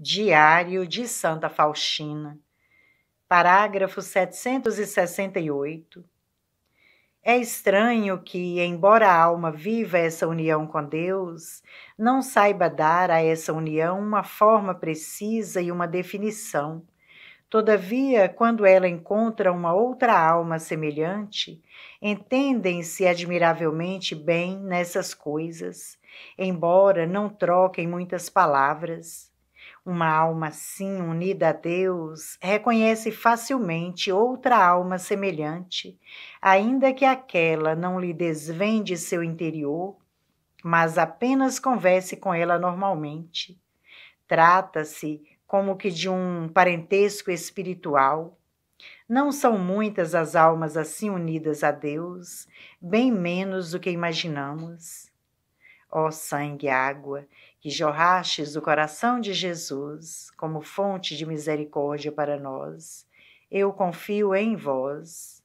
Diário de Santa Faustina, parágrafo 768. É estranho que, embora a alma viva essa união com Deus, não saiba dar a essa união uma forma precisa e uma definição. Todavia, quando ela encontra uma outra alma semelhante, entendem-se admiravelmente bem nessas coisas, embora não troquem muitas palavras. Uma alma assim unida a Deus reconhece facilmente outra alma semelhante, ainda que aquela não lhe desvende seu interior, mas apenas converse com ela normalmente. Trata-se como que de um parentesco espiritual. Não são muitas as almas assim unidas a Deus, bem menos do que imaginamos. Ó sangue e água, que jorrastes do coração de Jesus como fonte de misericórdia para nós, eu confio em vós.